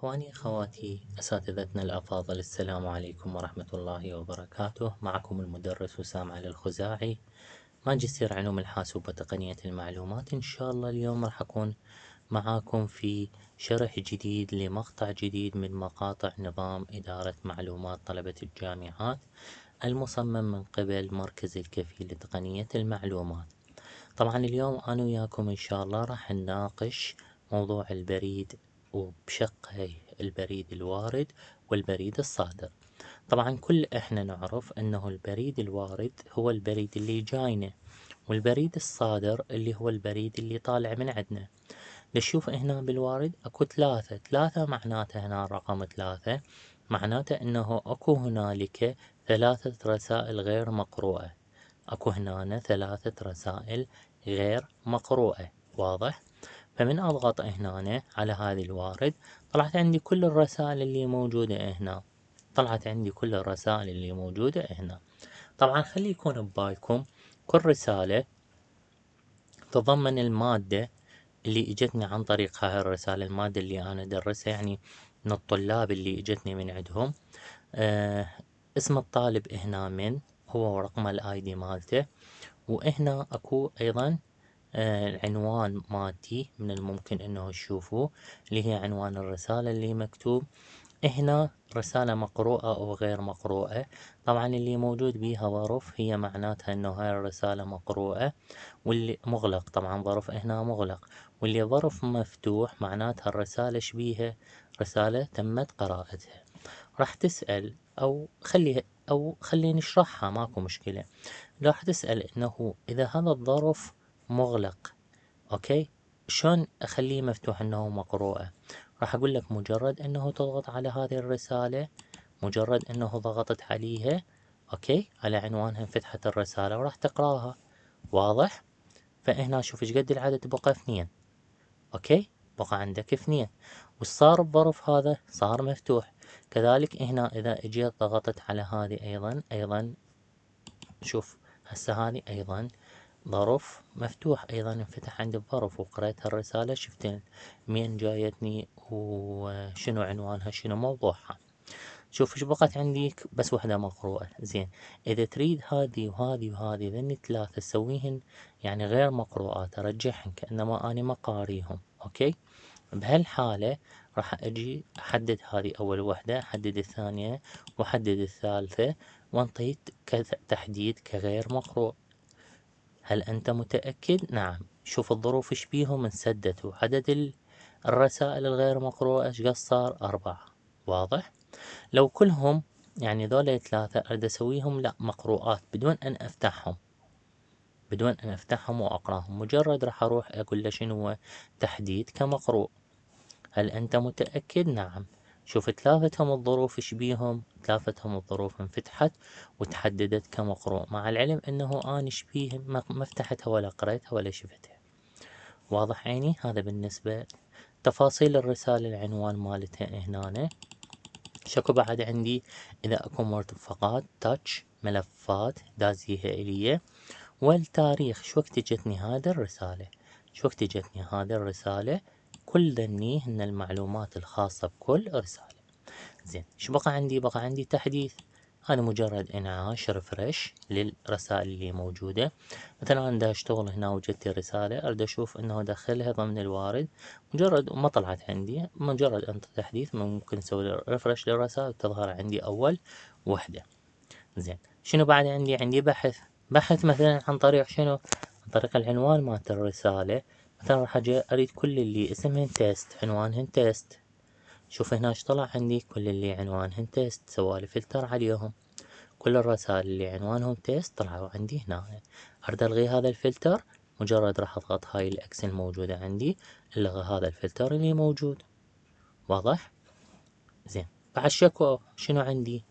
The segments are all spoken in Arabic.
إخواني اخواتي أساتذتنا الأفاضل السلام عليكم ورحمة الله وبركاته معكم المدرس وسام علي الخزاعي ماجستير علوم الحاسوب وتقنية المعلومات إن شاء الله اليوم راح أكون معاكم في شرح جديد لمقطع جديد من مقاطع نظام إدارة معلومات طلبة الجامعات المصمم من قبل مركز الكفيل لتقنية المعلومات طبعا اليوم أنا وياكم إن شاء الله راح نناقش موضوع البريد وبشقي البريد الوارد والبريد الصادر طبعا كل احنا نعرف انه البريد الوارد هو البريد اللي جاينا والبريد الصادر اللي هو البريد اللي طالع من عندنا نشوف هنا بالوارد اكو ثلاثة ثلاثة معناته هنا رقم ثلاثة معناته انه اكو هنالك ثلاثة رسائل غير مقروءة اكو هنا ثلاثة رسائل غير مقروءة واضح فمن أضغط هنا على هذه الوارد طلعت عندي كل الرسائل اللي موجودة هنا طلعت عندي كل الرسائل اللي موجودة هنا طبعا خلي يكون ببالكم كل رسالة تضمن المادة اللي اجتني عن طريق هاي الرسالة المادة اللي أنا درسها يعني من الطلاب اللي اجتني من عندهم آه اسم الطالب هنا من هو ورقم الاي دي مالته وهنا اكو ايضا العنوان مادي من الممكن انه تشوفوه اللي هي عنوان الرسالة اللي مكتوب هنا رسالة مقروءة أو غير مقروءة طبعا اللي موجود بيها ظرف هي معناتها أنه هاي الرسالة مقروءة واللي مغلق طبعا ظرف هنا مغلق واللي ظرف مفتوح معناتها الرسالة شبيهة رسالة تمت قراءتها راح تسأل أو خلي أو خلي نشرحها ماكو مشكلة راح تسأل أنه إذا هذا الظرف مغلق أوكي شلون أخليه مفتوح أنه مقروءة راح أقول لك مجرد أنه تضغط على هذه الرسالة مجرد أنه ضغطت عليها أوكي على عنوانها انفتحت الرسالة وراح تقراها واضح فهنا شوف ايش قد العدد بقى اثنين أوكي بقى عندك اثنين وصار بظرف هذا صار مفتوح كذلك هنا إذا اجيت ضغطت على هذه أيضا أيضا شوف هسه هذه أيضا ظرف مفتوح أيضا انفتح عندي بظرف وقرأت هالرسالة شفت مين جايتني وشنو عنوانها شنو موضوعها شوف ايش بقت عنديك بس وحدة مقروءة زين اذا تريد هذه وهذه وهذه ذني الثلاثة تسويهن يعني غير مقروءات ارجحن كأنما انا مقاريهم اوكي بهالحالة راح اجي احدد هذه اول وحدة احدد الثانية واحدد الثالثة وانطيت تحديد كغير مقروء هل أنت متأكد؟ نعم شوف الظروف ايش بيهم انسدتوا عدد الرسائل الغير مقروءة ايش صار أربعة واضح؟ لو كلهم يعني ذولا ثلاثة أريد أسويهم لا مقروءات بدون أن أفتحهم بدون أن أفتحهم وأقراهم مجرد راح أروح أقول له شنو تحديد كمقروء هل أنت متأكد؟ نعم شوف تلافتهم الظروف ايش بيهم تلافتهم الظروف انفتحت وتحددت كمقروء مع العلم انه انا ايش ما فتحتها ولا قريتها ولا شفتها واضح عيني هذا بالنسبة تفاصيل الرسالة العنوان مالتها هنا شكو بعد عندي إذا أكو مرتفقات تاتش ملفات دازيها الي والتاريخ شو وقت جتني هذا الرسالة شو وقت جتني هذا الرسالة كل ذني هن المعلومات الخاصة بكل رسالة زين شو بقى عندي بقى عندي تحديث أنا مجرد انعاش ريفرش للرسائل اللي موجودة مثلا انا دا اشتغل هنا وجدت رسالة اريد اشوف انه ادخلها ضمن الوارد مجرد ما طلعت عندي مجرد ان تحديث ممكن اسوي ريفرش للرسائل تظهر عندي اول وحدة زين شنو بعد عندي عندي بحث بحث مثلا عن طريق شنو عن طريق العنوان مالت الرسالة مثلا راح أجي أريد كل اللي اسمهن تيست عنوانهن تيست شوف هنا اش طلع عندي كل اللي عنوانهن تيست سوالي فلتر عليهم كل الرسائل اللي عنوانهم تيست طلعوا عندي هنا أريد ألغي هذا الفلتر مجرد راح أضغط هاي الأكس الموجودة عندي ألغى هذا الفلتر اللي موجود واضح زين بعد شكو شنو عندي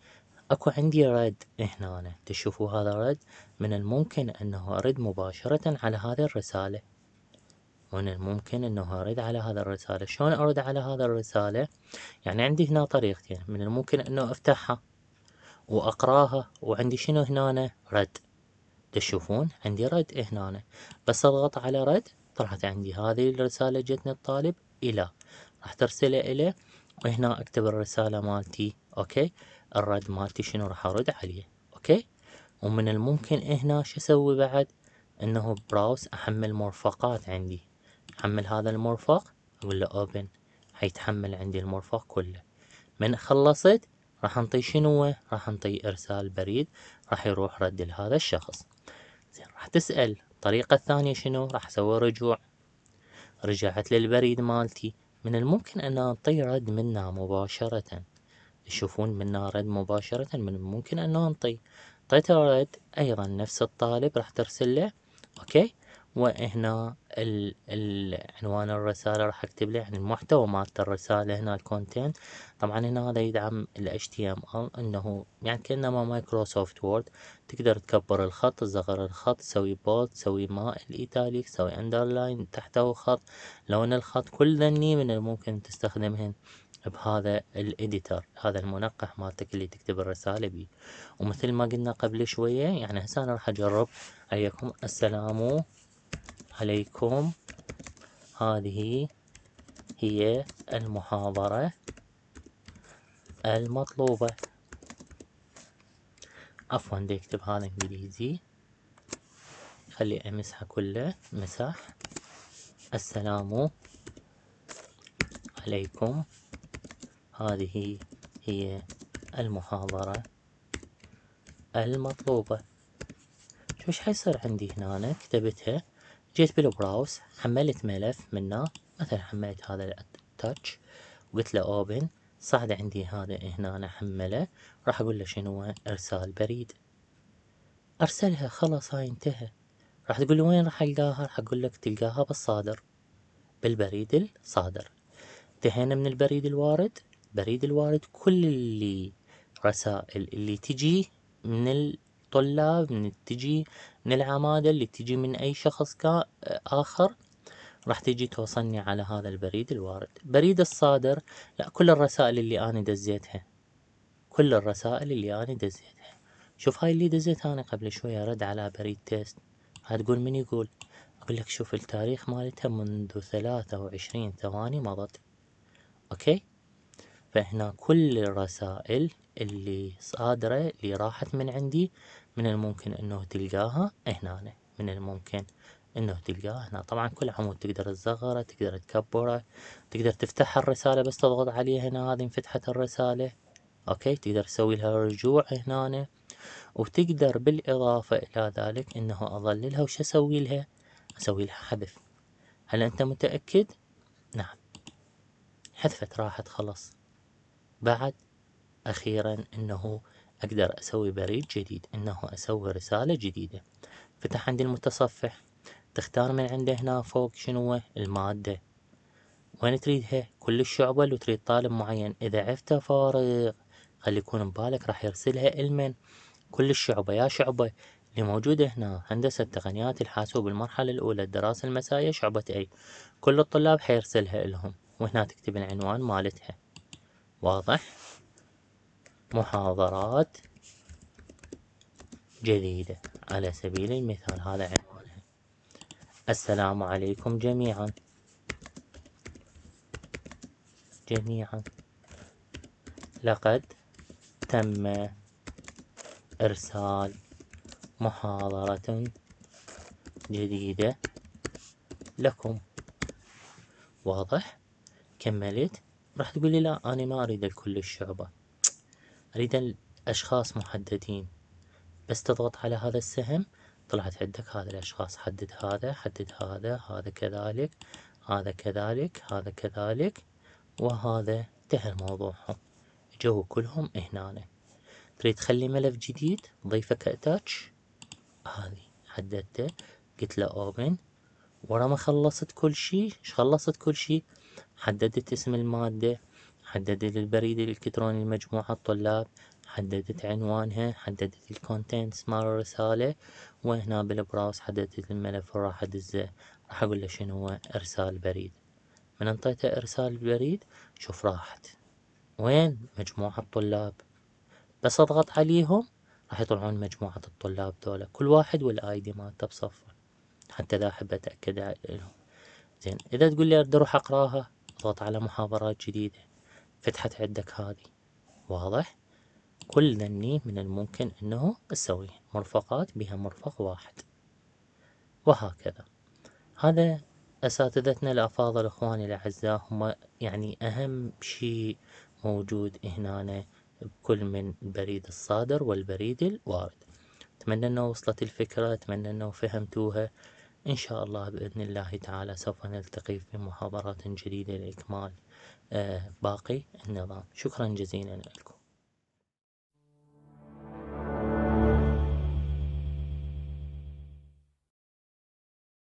اكو عندي رد هنا تشوفوا هذا رد من الممكن انه ارد مباشرة على هذه الرسالة هنا ممكن انه ارد على هذا الرسالة شلون ارد على هذا الرسالة يعني عندي هنا طريقتين من الممكن انه افتحها واقراها وعندي شنو هنا رد تشوفون عندي رد هنا بس اضغط على رد طلعت عندي هذه الرسالة جتني الطالب الى راح ترسله الى وهنا اكتب الرسالة مالتي اوكي الرد مالتي شنو راح ارد عليه اوكي ومن الممكن هنا شو اسوي بعد انه براوس احمل مرفقات عندي حمل هذا المرفق أقول له أوبن حيتحمل عندي المرفق كله من خلصت راح أنطي شنو راح أنطي إرسال بريد راح يروح رد لهذا الشخص زين راح تسأل الطريقة الثانية شنو راح أسوي رجوع رجعت للبريد مالتي من الممكن أن أنطي رد منا مباشرة تشوفون منا رد مباشرة من الممكن أن أنطي طيت رد أيضا نفس الطالب راح ترسل له أوكي وهنا ال ال عنوان الرسالة راح اكتب له يعني المحتوى مالت الرسالة هنا الكونتنت طبعا هنا هذا يدعم ال HTML انه يعني كأنما مايكروسوفت وورد تقدر تكبر الخط تصغر الخط تسوي بولد تسوي ما الايتاليك تسوي اندرلاين تحته خط لون الخط كل ذني من الممكن تستخدمهن بهذا الاديتر هذا المنقح مالتك اللي تكتب الرسالة بيه ومثل ما قلنا قبل شوية يعني هسه انا راح اجرب عليكم السلام عليكم هذه هي المحاضرة المطلوبة عفوا بدي اكتب هذا انجليزي خلي امسح كله مسح السلام عليكم هذه هي المحاضرة المطلوبة شوش حيصير عندي هنا كتبتها جيت بالبراوس حملت ملف منه مثلا حملت هذا التاتش وقلت له اوبن صعد عندي هذا هنا أنا حمله راح اقول له شنو ارسال بريد ارسلها خلاص هاي انتهى راح تقول له وين راح القاها راح اقول لك تلقاها بالصادر بالبريد الصادر انتهينا من البريد الوارد بريد الوارد كل اللي رسائل اللي تجي من الطلاب من تجي من العمادة اللي تجي من أي شخص آخر راح تجي توصلني على هذا البريد الوارد بريد الصادر لا كل الرسائل اللي أنا دزيتها كل الرسائل اللي أنا دزيتها شوف هاي اللي دزيتها أنا قبل شوية رد على بريد تيست هتقول من يقول أقول لك شوف التاريخ مالتها منذ ثلاثة وعشرين ثواني مضت أوكي فهنا كل الرسائل اللي صادرة اللي راحت من عندي من الممكن انه تلقاها هنا من الممكن انه تلقاها هنا طبعا كل عمود تقدر تصغره تقدر تكبره تقدر تفتح الرسالة بس تضغط عليها هنا هذه انفتحت الرسالة اوكي تقدر تسوي لها رجوع هنا وتقدر بالاضافة الى ذلك انه اظللها وش اسوي لها اسوي لها حذف هل انت متأكد نعم حذفت راحت خلاص بعد أخيرا أنه أقدر أسوي بريد جديد أنه أسوي رسالة جديدة فتح عندي المتصفح تختار من عنده هنا فوق شنو المادة وين تريدها كل الشعبة لو تريد طالب معين إذا عفته فارغ خلي يكون ببالك راح يرسلها المن كل الشعبة يا شعبة اللي موجودة هنا هندسة تقنيات الحاسوب المرحلة الأولى الدراسة المسائية شعبة أي كل الطلاب حيرسلها لهم وهنا تكتب العنوان مالتها واضح محاضرات جديدة على سبيل المثال هذا عنوانها السلام عليكم جميعا جميعا لقد تم إرسال محاضرة جديدة لكم واضح كملت راح تقول لي لا أنا ما أريد الكل الشعبة أريد أشخاص محددين بس تضغط على هذا السهم طلعت عندك هذا الأشخاص حدد هذا حدد هذا هذا كذلك هذا كذلك هذا كذلك وهذا انتهى موضوعهم جو كلهم هنا تريد تخلي ملف جديد ضيفه كأتاتش هذه حددته قلت له اوبن ورا ما خلصت كل شيء خلصت كل شيء حددت اسم المادة حددت البريد الإلكتروني لمجموعة الطلاب حددت عنوانها حددت الكونتينتس مال الرسالة وهنا بالبراوس حددت الملف وراح ادزه راح اقول له شنو هو ارسال بريد من انطيته ارسال بريد شوف راحت وين مجموعة الطلاب بس اضغط عليهم راح يطلعون مجموعة الطلاب دولة كل واحد والاي دي مالته بصفه حتى ذا احب اتأكد لهم زين إذا تقول لي أرد أروح أقراها اضغط على محاضرات جديدة فتحت عندك هذه واضح كل ذني من الممكن أنه أسويه مرفقات بها مرفق واحد وهكذا هذا أساتذتنا الأفاضل إخواني الأعزاء هم يعني أهم شيء موجود هنا بكل من البريد الصادر والبريد الوارد أتمنى أنه وصلت الفكرة أتمنى أنه فهمتوها إن شاء الله بإذن الله تعالى سوف نلتقي في محاضرات جديدة لإكمال آه، باقي النظام شكرا جزيلا لكم